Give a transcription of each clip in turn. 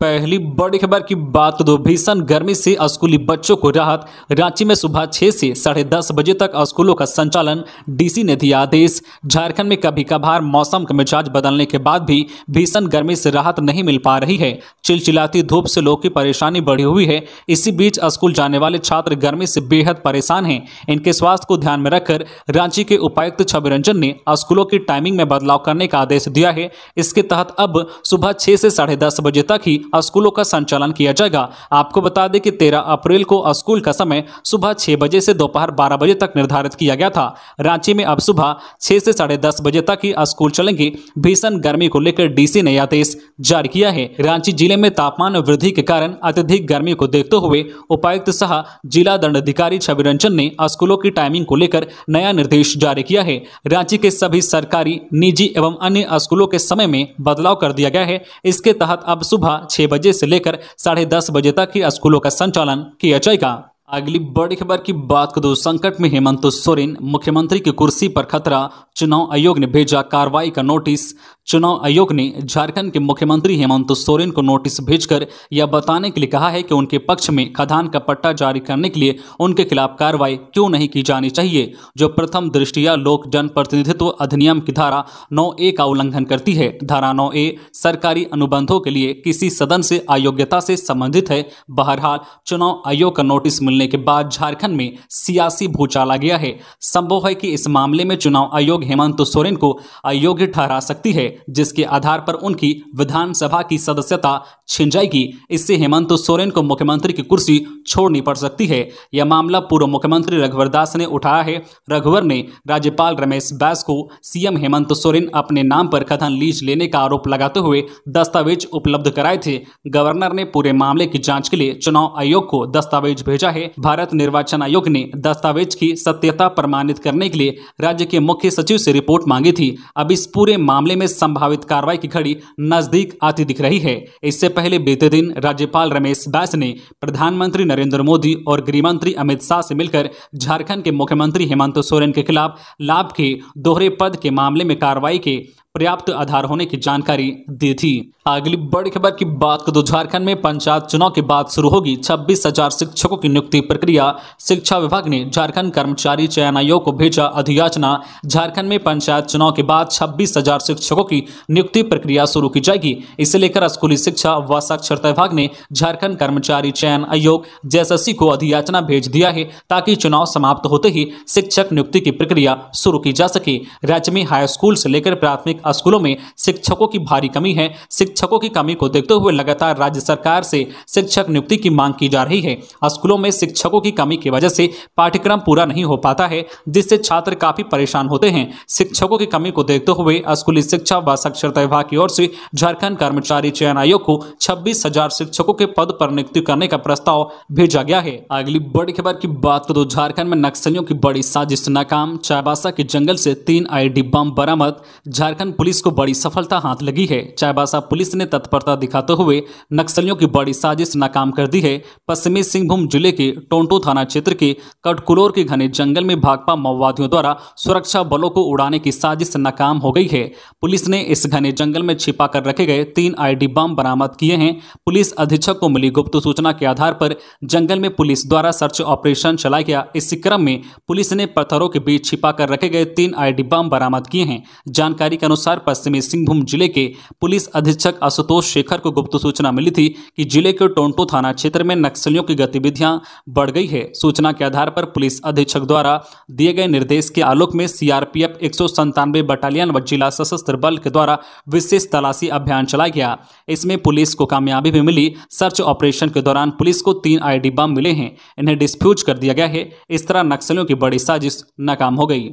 पहली बड़ी खबर की बात दो तो भीषण गर्मी से स्कूली बच्चों को राहत रांची में सुबह छह से साढ़े दस बजे तक स्कूलों का संचालन डीसी ने दिया आदेश झारखंड में कभी कभार मौसम का मिजाज बदलने के बाद भी भीषण गर्मी से राहत नहीं मिल पा रही है चिलचिलाती धूप से लोगों की परेशानी बढ़ी हुई है इसी बीच स्कूल जाने वाले छात्र गर्मी से बेहद परेशान हैं इनके स्वास्थ्य को ध्यान में रखकर रांची के उपायुक्त छवि रंजन ने स्कूलों की टाइमिंग में बदलाव करने का आदेश दिया है इसके तहत अब सुबह छह से साढ़े बजे तक ही स्कूलों का संचालन किया जाएगा आपको बता दें कि तेरह अप्रैल को स्कूल का समय सुबह छह बजे से दोपहर बारह बजे तक निर्धारित किया गया था रांची में अब सुबह छह से साढ़े दस बजे तक ही स्कूल चलेंगे भीषण गर्मी को लेकर डीसी ने आदेश जारी किया है रांची जिले में तापमान वृद्धि के कारण अत्यधिक गर्मी को देखते हुए उपायुक्त सह जिला दंडाधिकारी छवि रंजन ने स्कूलों की टाइमिंग को लेकर नया निर्देश जारी किया है रांची के सभी सरकारी निजी एवं अन्य स्कूलों के समय में बदलाव कर दिया गया है इसके तहत अब सुबह छह बजे से लेकर साढ़े दस बजे तक ही स्कूलों का संचालन किया जाएगा अगली बड़ी खबर की बात कर दो संकट में हेमंत सोरेन मुख्यमंत्री की कुर्सी पर खतरा चुनाव आयोग ने भेजा कार्रवाई का नोटिस चुनाव आयोग ने झारखंड के मुख्यमंत्री हेमंत सोरेन को नोटिस भेजकर यह बताने के लिए कहा है कि उनके पक्ष में खदान का पट्टा जारी करने के लिए उनके खिलाफ कार्रवाई क्यों नहीं की जानी चाहिए जो प्रथम दृष्टिया लोक जनप्रतिनिधित्व अधिनियम की धारा नौ ए का उल्लंघन करती है धारा नौ ए सरकारी अनुबंधों के लिए किसी सदन से अयोग्यता से संबंधित है बहरहाल चुनाव आयोग का नोटिस मिलने के बाद झारखंड में सियासी भूचाला गया है संभव है कि इस मामले में चुनाव आयोग हेमंत सोरेन को अयोग्य ठहरा सकती है जिसके आधार पर उनकी विधानसभा की सदस्यता छिन जाएगी इससे हेमंत सोरेन को मुख्यमंत्री की कुर्सी छोड़नी पड़ सकती है यह मामला पूर्व मुख्यमंत्री रघुवर दास ने उठाया है रघुवर ने राज्यपाल रमेश बैस को सीएम हेमंत सोरेन अपने नाम पर कथन लीज लेने का आरोप लगाते हुए दस्तावेज उपलब्ध कराए थे गवर्नर ने पूरे मामले की जाँच के लिए चुनाव आयोग को दस्तावेज भेजा है भारत निर्वाचन आयोग ने दस्तावेज की सत्यता प्रमाणित करने के लिए राज्य के मुख्य सचिव से रिपोर्ट मांगी थी अब इस पूरे मामले में संभावित कार्रवाई की घड़ी नजदीक आती दिख रही है इससे पहले बीते दिन राज्यपाल रमेश बैस ने प्रधानमंत्री नरेंद्र मोदी और गृहमंत्री अमित शाह से मिलकर झारखंड के मुख्यमंत्री हेमंत सोरेन के खिलाफ लाभ के दोहरे पद के मामले में कार्रवाई के पर्याप्त आधार होने की जानकारी दी थी अगली बड़ी खबर की बात करें झारखंड में पंचायत चुनाव के बाद शुरू होगी छब्बीस हजार शिक्षकों की नियुक्ति प्रक्रिया शिक्षा विभाग ने झारखंड कर्मचारी चयन आयोग को भेजा अधियाचना झारखंड में पंचायत चुनाव के बाद छब्बीस हजार शिक्षकों की नियुक्ति प्रक्रिया शुरू की जाएगी इसे लेकर स्कूली शिक्षा व साक्षरता विभाग ने झारखण्ड कर्मचारी चयन आयोग जेएसएससी को अधियाचना भेज दिया है ताकि चुनाव समाप्त होते ही शिक्षक नियुक्ति की प्रक्रिया शुरू की जा सके राज्य में हाई स्कूल से लेकर प्राथमिक स्कूलों में शिक्षकों की भारी कमी है शिक्षकों की कमी को देखते हुए लगातार राज्य सरकार से शिक्षक नियुक्ति की मांग की जा रही है स्कूलों में शिक्षकों की कमी की वजह से पाठ्यक्रम पूरा नहीं हो पाता है जिससे छात्र काफी परेशान होते हैं शिक्षकों की कमी को देखते हुए स्कूली शिक्षा व साक्षरता विभाग की ओर से झारखंड कर्मचारी चयन आयोग को छब्बीस हजार शिक्षकों के पद पर नियुक्ति करने का प्रस्ताव भेजा गया है अगली बड़ी खबर की बात करो तो झारखंड में नक्सलियों की बड़ी साजिश नाकाम चाईबासा के जंगल से तीन आईडी बम बरामद झारखंड पुलिस को बड़ी सफलता हाथ लगी है चाईबासा पुलिस ने तत्परता दिखाते हुए नक्सलियों की बड़ी साजिश नाकाम कर दी है पश्चिमी सिंहभूम जिले के टोंटो थाना क्षेत्र के कटकुलोर के घने जंगल में भाकपा माओवादियों द्वारा सुरक्षा बलों को उड़ाने की साजिश नाकाम हो गई है पुलिस ने इस घने जंगल में छिपा कर रखे गए तीन आई बम बरामद किए हैं पुलिस अधीक्षक को मिली गुप्त सूचना के आधार पर जंगल में पुलिस द्वारा सर्च ऑपरेशन चलाया गया इसी क्रम में पुलिस ने पत्थरों के बीच छिपा कर रखे गए तीन आई बम बरामद किए हैं जानकारी के अनुसार अनुसार पश्चिमी सिंहभूम जिले के पुलिस अधीक्षक आशुतोष शेखर को गुप्त सूचना मिली थी कि जिले के टोंटो थाना क्षेत्र में नक्सलियों की गतिविधियां बढ़ गई है सूचना के आधार पर पुलिस अधीक्षक द्वारा दिए गए निर्देश के आलोक में सीआरपीएफ एक बटालियन व जिला सशस्त्र बल के द्वारा विशेष तलाशी अभियान चलाया गया इसमें पुलिस को कामयाबी भी मिली सर्च ऑपरेशन के दौरान पुलिस को तीन आई बम मिले हैं इन्हें डिस्प्यूज कर दिया गया है इस तरह नक्सलियों की बड़ी साजिश नाकाम हो गई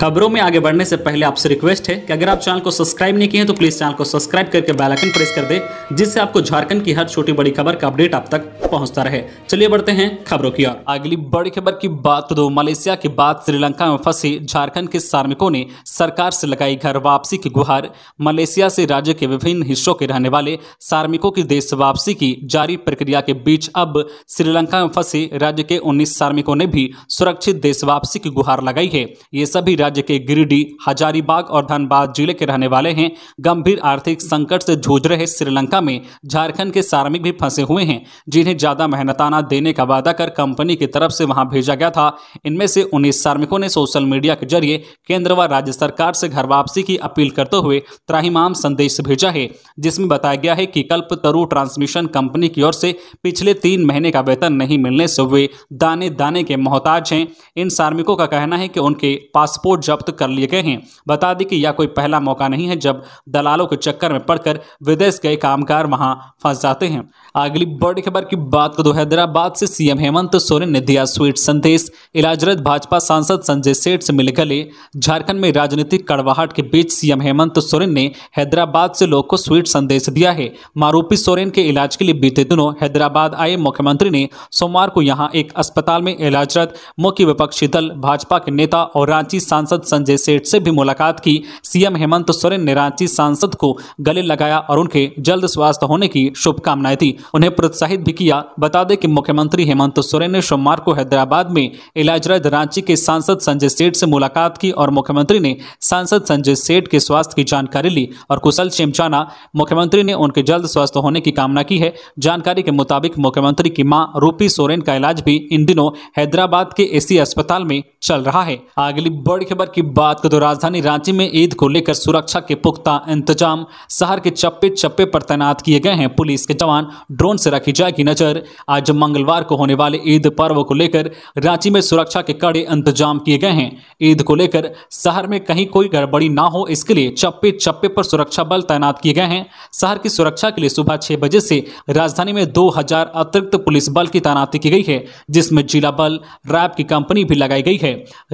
खबरों में आगे बढ़ने से पहले आपसे रिक्वेस्ट है कि अगर आप आप चैनल को सब्सक्राइब नहीं किए हैं तो प्लीज़ चैनल को सब्सक्राइब करके बेलाइकन प्रेस कर दे जिससे आपको झारखंड की हर छोटी बड़ी खबर का अपडेट आप तक पहुंचता रहे चलिए बढ़ते हैं खबरों की ओर अगली बड़ी खबर की बात दो तो मलेशिया के बाद श्रीलंका में फंसे झारखंड के श्रमिकों ने सरकार से लगाई घर वापसी की गुहार मलेशिया से राज्य के विभिन्न हिस्सों के रहने वाले श्रमिकों की देश वापसी की जारी प्रक्रिया के बीच अब श्रीलंका में फंसे राज्य के उन्नीस श्रमिकों ने भी सुरक्षित देश वापसी की गुहार लगाई है ये सभी राज्य के गिरिडीह हजारीबाग और धनबाद जिले जिले के रहने वाले हैं गंभीर आर्थिक संकट से जूझ रहे श्रीलंका में झारखंड के श्रमिक भी फंसे हुए हैं जिन्हें ज्यादा मेहनताना देने का वादा कर कंपनी की तरफ से वहां भेजा गया था इनमें से उन्नीस श्रमिकों ने सोशल मीडिया के जरिए केंद्र व राज्य सरकार से घर वापसी की अपील करते हुए त्राहीमाम संदेश भेजा है जिसमें बताया गया है कि कल्प तरु ट्रांसमिशन कंपनी की ओर से पिछले तीन महीने का वेतन नहीं मिलने से वे दाने दाने के मोहताज हैं इन श्रमिकों का कहना है कि उनके पासपोर्ट जब्त कर लिए गए हैं बता दें कि यह कोई पहला पहला मौका नहीं है जब दलालों के चक्कर में पड़कर विदेश गए कामगार वहां फंस जाते हैं अगली बड़ी खबर की बात करो हैदराबाद से सीएम हेमंत सोरेन ने दिया स्वीट संदेश इलाजरत भाजपा सांसद संजय सेठ से मिल गले झारखंड में राजनीतिक कड़वाहट के बीच सीएम हेमंत सोरेन ने हैदराबाद से लोग को स्वीट संदेश दिया है मारूपी सोरेन के इलाज के लिए बीते दिनों हैदराबाद आए मुख्यमंत्री ने सोमवार को यहाँ एक अस्पताल में इलाजरत मुख्य विपक्षी दल भाजपा के नेता और रांची सांसद संजय सेठ से भी मुलाकात की सीएम हेमंत सोरेन ने रांची सांसद को गले लगाया और उनके जल्द स्वास्थ्य होने की शुभकामनाएं दी उन्हें प्रोत्साहित भी किया बता दें कि मुख्यमंत्री हेमंत सोरेन ने सोमवार को हैदराबाद में इलाजरत रांची के सांसद संजय सेठ से मुलाकात की और मुख्यमंत्री ने सांसद संजय सेठ के स्वास्थ्य की जानकारी ली और कुशल चेमचाना मुख्यमंत्री ने उनके जल्द स्वस्थ होने की कामना की है जानकारी के मुताबिक मुख्यमंत्री की मां रूपी सोरेन का इलाज भी इन दिनों हैदराबाद के एसी अस्पताल में चल रहा है अगली बड़ी खबर की बात करें तो राजधानी रांची में ईद को लेकर सुरक्षा के पुख्ता इंतजाम शहर के चप्पे चप्पे पर तैनात किए गए हैं पुलिस के जवान ड्रोन से रखी जाएगी नजर आज मंगलवार को होने वाले ईद पर्व को लेकर रांची में सुरक्षा के कड़े इंतजाम किए गए हैं ईद को लेकर शहर में कहीं कोई गड़बड़ी ना हो इसके लिए चप्पे चप्पे पर सुरक्षा बल तैनात किए गए हैं शहर की सुरक्षा के लिए सुबह छह बजे से राजधानी में दो हजार अतिरिक्त पुलिस बल की तैनाती की गई है जिसमें जिला बल रैप की कंपनी भी लगाई गई है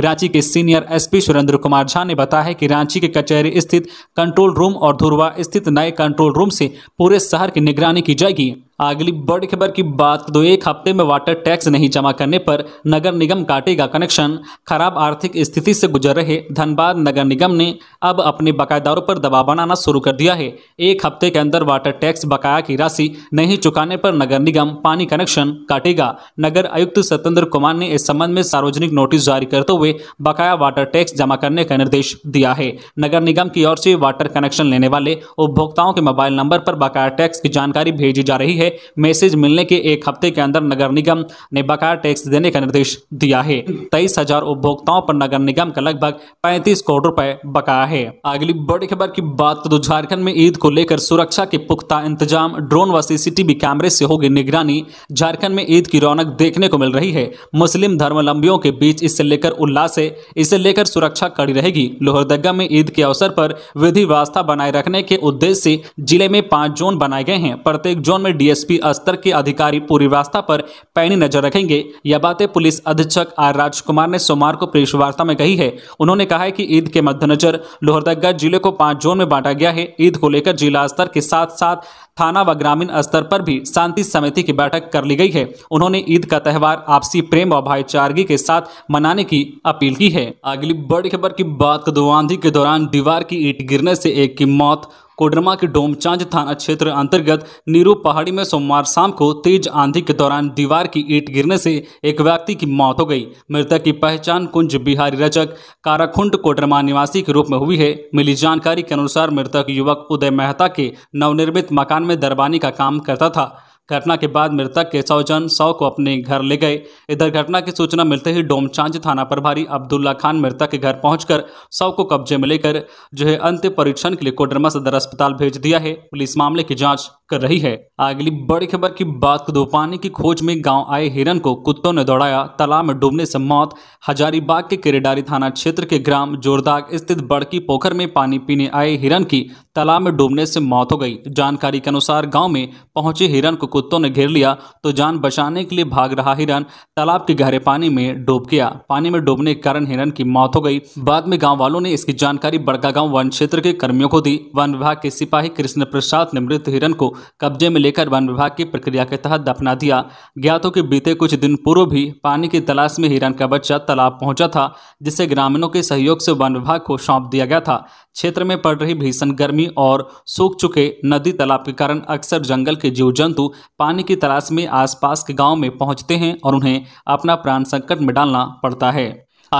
रांची के सीनियर एसपी सुरेंद्र कुमार झा ने बताया कि रांची के कचहरी स्थित कंट्रोल रूम और धुरवा स्थित नए कंट्रोल रूम से पूरे शहर की निगरानी की जाएगी अगली बड़ी खबर की बात दो तो एक हफ्ते में वाटर टैक्स नहीं जमा करने पर नगर निगम काटेगा कनेक्शन खराब आर्थिक स्थिति से गुजर रहे धनबाद नगर निगम ने अब अपने बकायेदारों पर दबाव बनाना शुरू कर दिया है एक हफ्ते के अंदर वाटर टैक्स बकाया की राशि नहीं चुकाने पर नगर निगम पानी कनेक्शन काटेगा नगर आयुक्त सत्येंद्र कुमार ने इस संबंध में सार्वजनिक नोटिस जारी करते हुए बकाया वाटर टैक्स जमा करने का निर्देश दिया है नगर निगम की ओर से वाटर कनेक्शन लेने वाले उपभोक्ताओं के मोबाइल नंबर पर बकाया टैक्स की जानकारी भेजी जा रही है है मैसेज मिलने के एक हफ्ते के अंदर नगर निगम ने बकाया टैक्स देने का निर्देश दिया है तेईस हजार उपभोक्ताओं पर नगर निगम का लगभग पैंतीस करोड़ रुपए बकाया है अगली बड़ी खबर की बात तो झारखंड में ईद को लेकर सुरक्षा के पुख्ता इंतजाम ड्रोन व सीसीटीवी कैमरे से होगी निगरानी झारखंड में ईद की रौनक देखने को मिल रही है मुस्लिम धर्मलम्बियों के बीच इससे लेकर उल्लास है इसे लेकर सुरक्षा कड़ी रहेगी लोहरदगा में ईद के अवसर पर विधि व्यवस्था बनाए रखने के उद्देश्य से जिले में पांच जोन बनाए गए हैं प्रत्येक जोन में डी डीएसपी स्तर के अधिकारी पूरी व्यवस्था पर पैनी नजर रखेंगे यह बातें पुलिस अधीक्षक आर राजकुमार ने सोमवार को प्रेस वार्ता में कही है उन्होंने कहा है कि ईद के मद्देनजर लोहरदगा जिले को पांच जोन में बांटा गया है ईद को लेकर जिला स्तर के साथ साथ थाना व ग्रामीण स्तर पर भी शांति समिति की बैठक कर ली गई है उन्होंने ईद का त्यौहार आपसी प्रेम और भाईचारगी के साथ मनाने की अपील की है अगली बड़ी खबर की बात करें आंधी के दौरान दीवार की ईट गिरने से एक की मौत कोडरमा के डोमचांज थाना क्षेत्र अंतर्गत नीरू पहाड़ी में सोमवार शाम को तेज आंधी के दौरान दीवार की ईट गिरने से एक व्यक्ति की मौत हो गई मृतक की पहचान कुंज बिहारी रचक काराखुंड कोडरमा निवासी के रूप में हुई है मिली जानकारी के अनुसार मृतक युवक उदय मेहता के नवनिर्मित मकान में दरबानी का काम करता था घटना के बाद मृतक के सौजन सौ को अपने घर ले गए इधर घटना की सूचना मिलते ही डोमचांज थाना प्रभारी अब्दुल्ला खान मृतक के घर पहुंचकर सौ को कब्जे में लेकर जो है अंत्य परीक्षण के लिए कोडरमा सदर अस्पताल भेज दिया है पुलिस मामले की जाँच कर रही है अगली बड़ी खबर की बात दो पानी की खोज में गांव आए हिरन को कुत्तों ने दौड़ाया तालाब में डूबने से मौत हजारीबाग के किरेडारी थाना क्षेत्र के ग्राम जोरदाग स्थित बड़की पोखर में पानी पीने आए हिरन की तालाब में डूबने से मौत हो गई जानकारी के अनुसार गाँव में पहुंचे हिरन को कुत्तों ने घेर लिया तो जान बचाने के लिए भाग रहा हिरन तालाब के गहरे पानी में डूब गया पानी में डूबने के कारण हिरन की मौत हो गई बाद में गाँव वालों ने इसकी जानकारी गांव वन क्षेत्र के कर्मियों को दी वन विभाग के सिपाही कृष्ण प्रसाद ने मृत हिरन को कब्जे में लेकर वन विभाग की प्रक्रिया के तहत दफना दिया ज्ञातों के बीते कुछ दिन पूर्व भी पानी की तलाश में हिरन का बच्चा तालाब पहुंचा था जिसे ग्रामीणों के सहयोग से वन विभाग को सौंप दिया गया था क्षेत्र में पड़ रही भीषण गर्मी और सूख चुके नदी तालाब के कारण अक्सर जंगल के जीव जंतु पानी की तलाश में आसपास के गांव में पहुंचते हैं और उन्हें अपना प्राण संकट में डालना पड़ता है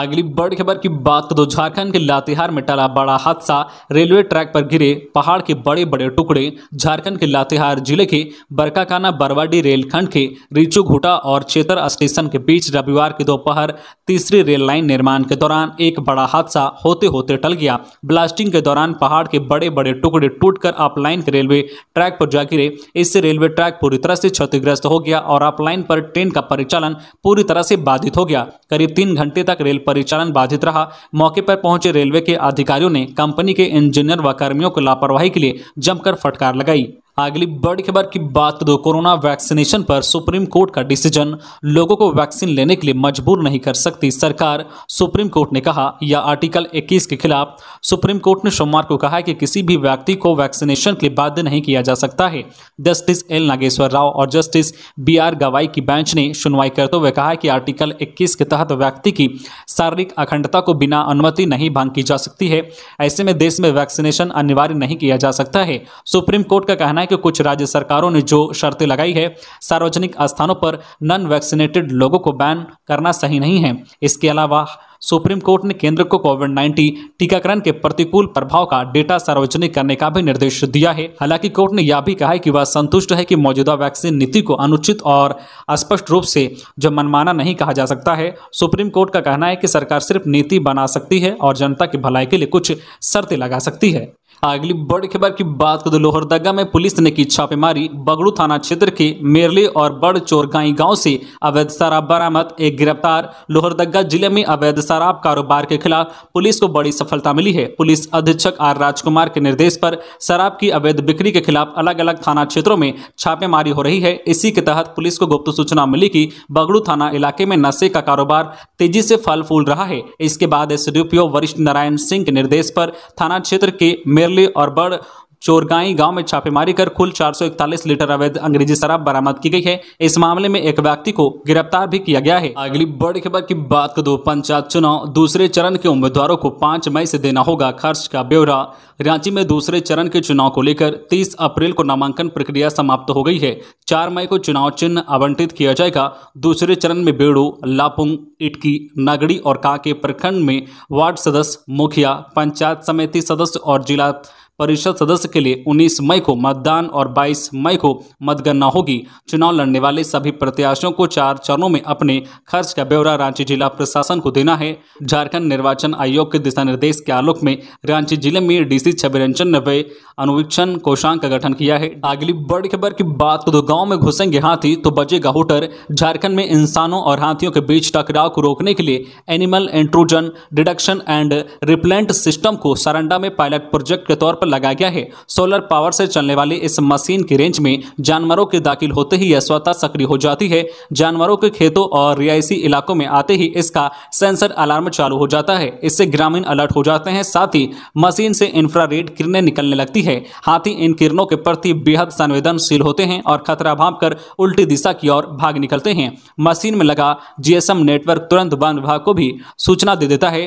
अगली बड़ी खबर की बात करो तो झारखंड के लातेहार में टला बड़ा हादसा रेलवे ट्रैक पर गिरे पहाड़ के बड़े बड़े टुकड़े झारखंड के लातेहार जिले के बरकाकाना बरवाडी रेलखंड के रिचू घुटा और चेतर स्टेशन के बीच रविवार की दोपहर तीसरी रेल लाइन निर्माण के दौरान एक बड़ा हादसा होते होते टल गया ब्लास्टिंग के दौरान पहाड़ के बड़े बड़े टुकड़े टूट अपलाइन के रेलवे ट्रैक पर जा गिरे इससे रेलवे ट्रैक पूरी तरह से क्षतिग्रस्त हो गया और अपलाइन पर ट्रेन का परिचालन पूरी तरह से बाधित हो गया करीब तीन घंटे तक रेल परिचालन बाधित रहा मौके पर पहुंचे रेलवे के अधिकारियों ने कंपनी के इंजीनियर व कर्मियों को लापरवाही के लिए जमकर फटकार लगाई अगली बड़ी खबर की बात करो तो कोरोना वैक्सीनेशन पर सुप्रीम कोर्ट का डिसीजन लोगों को वैक्सीन लेने के लिए मजबूर नहीं कर सकती सरकार सुप्रीम कोर्ट ने कहा या आर्टिकल 21 के खिलाफ सुप्रीम कोर्ट ने सोमवार को कहा कि किसी भी व्यक्ति को वैक्सीनेशन के लिए बाध्य नहीं किया जा सकता है जस्टिस एल नागेश्वर राव और जस्टिस बी आर गवाई की बेंच ने सुनवाई करते हुए कहा कि आर्टिकल इक्कीस के तहत व्यक्ति की शारीरिक अखंडता को बिना अनुमति नहीं भंग की जा सकती है ऐसे में देश में वैक्सीनेशन अनिवार्य नहीं किया जा सकता है सुप्रीम कोर्ट का कहना बताएं कि कुछ राज्य सरकारों ने जो शर्तें लगाई है सार्वजनिक स्थानों पर नॉन वैक्सीनेटेड लोगों को बैन करना सही नहीं है इसके अलावा सुप्रीम कोर्ट ने केंद्र को कोविड 19 टीकाकरण के प्रतिकूल प्रभाव का डेटा सार्वजनिक करने का भी निर्देश दिया है हालांकि कोर्ट ने यह भी कहा है कि वह संतुष्ट है कि मौजूदा वैक्सीन नीति को अनुचित और स्पष्ट रूप से जो मनमाना नहीं कहा जा सकता है सुप्रीम कोर्ट का कहना है कि सरकार सिर्फ नीति बना सकती है और जनता की भलाई के लिए कुछ शर्तें लगा सकती है अगली बड़ी खबर की बात करें तो लोहरदगा में पुलिस ने की छापेमारी बगड़ू थाना क्षेत्र के मेरले और बड़ चोरगाई गांव से अवैध शराब बरामद एक गिरफ्तार लोहरदगा जिले में अवैध शराब कारोबार के खिलाफ पुलिस को बड़ी सफलता मिली है पुलिस अधीक्षक आर राजकुमार के निर्देश पर शराब की अवैध बिक्री के खिलाफ अलग अलग थाना क्षेत्रों में छापेमारी हो रही है इसी के तहत पुलिस को गुप्त सूचना मिली की बगड़ू थाना इलाके में नशे का कारोबार तेजी से फल फूल रहा है इसके बाद एस वरिष्ठ नारायण सिंह के निर्देश पर थाना क्षेत्र के मेरले मुरली और बड़ चोरगाई गांव में छापेमारी कर कुल 441 लीटर अवैध अंग्रेजी शराब बरामद की गई है इस मामले में एक व्यक्ति को गिरफ्तार भी किया गया है अगली बड़ी खबर की बात कर दो पंचायत चुनाव दूसरे चरण के उम्मीदवारों को पांच मई से देना होगा खर्च का ब्यौरा रांची में दूसरे चरण के चुनाव को लेकर तीस अप्रैल को नामांकन प्रक्रिया समाप्त हो गई है चार मई को चुनाव चिन्ह आवंटित किया जाएगा दूसरे चरण में बेड़ू लापुंग इटकी नगड़ी और कांके प्रखंड में वार्ड सदस्य मुखिया पंचायत समिति सदस्य और जिला परिषद सदस्य के लिए 19 मई को मतदान और 22 मई को मतगणना होगी चुनाव लड़ने वाले सभी प्रत्याशियों को चार चरणों में अपने खर्च का ब्यौरा रांची जिला प्रशासन को देना है झारखंड निर्वाचन आयोग के दिशा निर्देश के आलोक में रांची जिले में डीसी छबीर रंजन ने वे अनुवीक्षण कोषांग का गठन किया है अगली बड़ी खबर की बात तो गाँव में घुसेंगे हाथी तो बचेगा होटर झारखंड में इंसानों और हाथियों के बीच टकराव को रोकने के लिए animal intrusion detection and repellent system को सारंडा में पायलट प्रोजेक्ट के तौर पर पर लगाया गया है सोलर पावर से चलने वाली इस मशीन की रेंज में जानवरों के दाखिल होते ही यह स्वतः सक्रिय हो जाती है जानवरों के खेतों और रियायसी इलाकों में आते ही इसका सेंसर अलार्म चालू हो जाता है इससे ग्रामीण अलर्ट हो जाते हैं साथ ही मशीन से इंफ्रारेड किरणें निकलने लगती है हाथी इन किरणों के प्रति बेहद संवेदनशील होते हैं और खतरा भाप कर उल्टी दिशा की ओर भाग निकलते हैं मशीन में लगा जीएसएम नेटवर्क तुरंत वन विभाग को भी सूचना दे देता है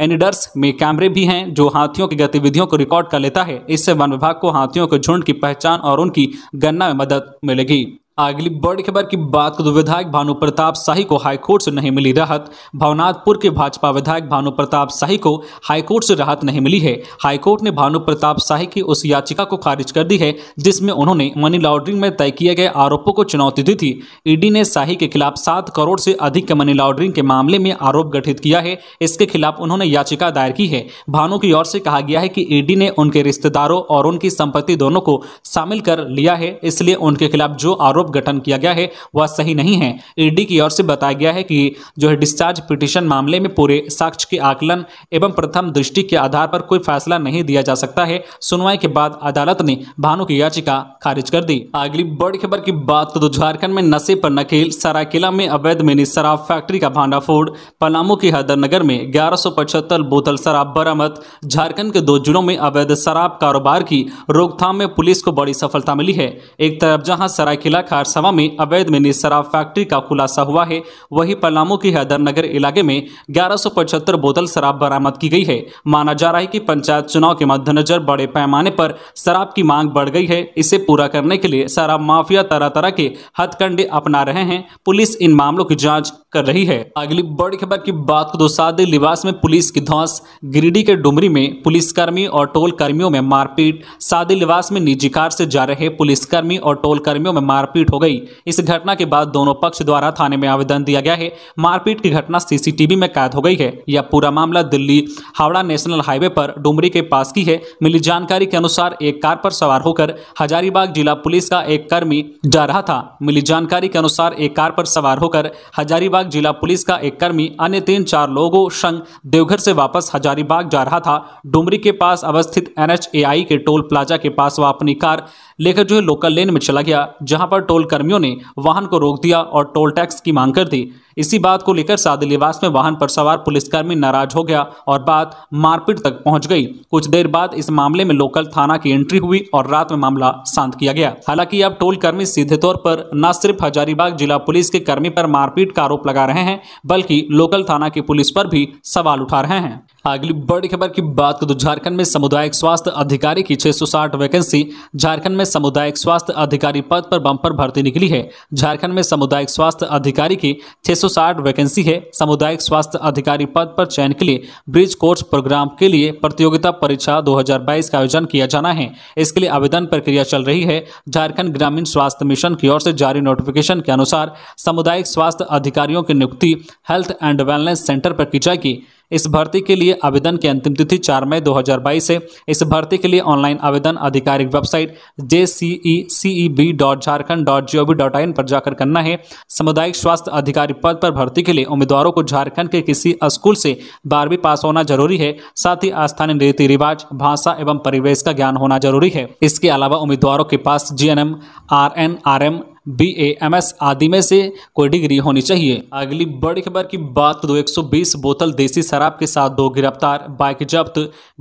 एनिडर्स में कैमरे भी हैं जो हाथियों की गतिविधियों को रिकॉर्ड कर लेता है इससे वन विभाग को हाथियों के झुंड की पहचान और उनकी गणना में मदद मिलेगी अगली बड़ी खबर की बात करो विधायक भानु प्रताप शाही को हाईकोर्ट से नहीं मिली राहत भवनाथपुर के भाजपा विधायक भानु प्रताप शाही को हाईकोर्ट से राहत नहीं मिली है हाईकोर्ट ने भानु प्रताप शाही की उस याचिका को खारिज कर दी है जिसमें उन्होंने मनी लॉन्ड्रिंग में तय किए गए आरोपों को चुनौती दी थी ईडी ने शाही के खिलाफ सात करोड़ से अधिक के मनी लॉन्ड्रिंग के मामले में आरोप गठित किया है इसके खिलाफ उन्होंने याचिका दायर की है भानु की ओर से कहा गया है कि ईडी ने उनके रिश्तेदारों और उनकी संपत्ति दोनों को शामिल कर लिया है इसलिए उनके खिलाफ जो आरोप आरोप गठन किया गया है वह सही नहीं है ईडी की ओर से बताया गया है कि जो है डिस्चार्ज पिटिशन मामले में पूरे साक्ष्य के आकलन एवं प्रथम दृष्टि के आधार पर कोई फैसला नहीं दिया जा सकता है सुनवाई के बाद अदालत ने भानु की याचिका खारिज कर दी अगली बड़ी खबर की बात तो झारखंड में नशे पर नकेल सरायकेला में अवैध मिनी शराब फैक्ट्री का भांडाफोड़ पलामू के हदरनगर में ग्यारह बोतल शराब बरामद झारखंड के दो जिलों में अवैध शराब कारोबार की रोकथाम में पुलिस को बड़ी सफलता मिली है एक तरफ जहां सरायकेला खरसावा में अवैध मिनी शराब फैक्ट्री का खुलासा हुआ है वहीं पलामू के हैदरनगर इलाके में ग्यारह बोतल शराब बरामद की गई है माना जा रहा है कि पंचायत चुनाव के मद्देनजर बड़े पैमाने पर शराब की मांग बढ़ गई है इसे पूरा करने के लिए शराब माफिया तरह तरह के हथकंडे अपना रहे हैं पुलिस इन मामलों की जाँच कर रही है अगली बड़ी खबर की बात को तो सादे लिबास में पुलिस की धौस गिरिडीह के डुमरी में पुलिसकर्मी और टोल कर्मियों में मारपीट सादे लिबास में निजी कार से जा रहे पुलिसकर्मी और टोल कर्मियों में मारपीट मारपीट हो गई इस घटना के बाद दोनों पक्ष द्वारा थाने में आवेदन दिया गया है मारपीट की घटना सीसीटीवी में कैद हो गई है यह पूरा मामला दिल्ली हावड़ा नेशनल हाईवे पर डुमरी के पास की है मिली जानकारी के अनुसार एक कार पर सवार होकर हजारीबाग जिला पुलिस का एक कर्मी जा रहा था मिली जानकारी के अनुसार एक कार पर सवार होकर हजारीबाग जिला पुलिस का एक कर्मी अन्य तीन चार लोगों संग देवघर से वापस हजारीबाग जा रहा था डुमरी के पास अवस्थित एनएचएआई के टोल प्लाजा के पास वह अपनी कार लेकर जो है लोकल लेन में चला गया जहां पर टोल कर्मियों ने वाहन को रोक दिया और टोल टैक्स की मांग कर दी इसी बात को लेकर सादी लिबास में वाहन पर सवार पुलिसकर्मी नाराज हो गया और बात मारपीट तक पहुंच गई कुछ देर बाद इस मामले में लोकल थाना की एंट्री हुई और रात में मामला शांत किया गया हालांकि अब टोल कर्मी सीधे तौर पर न सिर्फ हजारीबाग जिला पुलिस के कर्मी पर मारपीट का आरोप लगा रहे हैं बल्कि लोकल थाना की पुलिस पर भी सवाल उठा रहे हैं अगली बड़ी खबर की बात करो तो झारखंड में सामुदायिक स्वास्थ्य अधिकारी की 660 वैकेंसी झारखंड में सामुदायिक स्वास्थ्य अधिकारी पद पर बम्पर भर्ती निकली है झारखंड में सामुदायिक स्वास्थ्य अधिकारी की छह 160 वैकेंसी है सामुदायिक स्वास्थ्य अधिकारी पद पर चयन के लिए ब्रिज कोर्स प्रोग्राम के लिए प्रतियोगिता परीक्षा 2022 का आयोजन किया जाना है इसके लिए आवेदन प्रक्रिया चल रही है झारखंड ग्रामीण स्वास्थ्य मिशन की ओर से जारी नोटिफिकेशन के अनुसार सामुदायिक स्वास्थ्य अधिकारियों की नियुक्ति हेल्थ एंड वेलनेस सेंटर पर की जाएगी इस भर्ती के लिए आवेदन की अंतिम तिथि चार मई 2022 है इस भर्ती के लिए ऑनलाइन आवेदन आधिकारिक website J C C E B dot dot G O V dot in पर जाकर करना है सामुदायिक स्वास्थ्य अधिकारी पद पर भर्ती के लिए उम्मीदवारों को झारखंड के किसी स्कूल से बारहवीं पास होना जरूरी है साथ ही स्थानीय रीति रिवाज भाषा एवं परिवेश का ज्ञान होना जरूरी है इसके अलावा उम्मीदवारों के पास G N M R N R M B A M S आदि में से कोई डिग्री होनी चाहिए अगली बड़ी खबर की बात दो तो 120 बोतल देसी शराब के साथ दो गिरफ्तार बाइक जब्त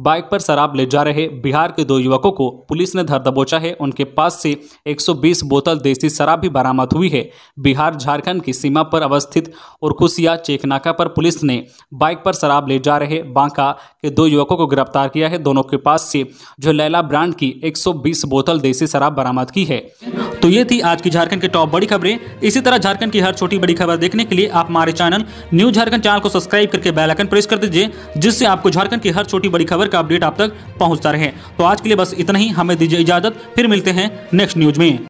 बाइक पर शराब ले जा रहे बिहार के दो युवकों को पुलिस ने धर दबोचा है उनके पास से 120 बोतल देसी शराब भी बरामद हुई है बिहार झारखंड की सीमा पर अवस्थित उर्कुसिया चेकनाका पर पुलिस ने बाइक पर शराब ले जा रहे बांका के दो युवकों को गिरफ्तार किया है दोनों के पास से जो लैला ब्रांड की बीस बोतल देसी शराब बरामद की है तो ये थी आज की झारखंड की टॉप बड़ी खबरें इसी तरह झारखंड की हर छोटी बड़ी खबर देखने के लिए आप हमारे चैनल न्यूज झारखंड चैनल को सब्सक्राइब करके बेलाइकन प्रेस कर दीजिए जिससे आपको झारखंड की हर छोटी बड़ी खबर का अपडेट आप तक पहुँचता रहे तो आज के लिए बस इतना ही हमें दीजिए इजाजत फिर मिलते हैं नेक्स्ट न्यूज में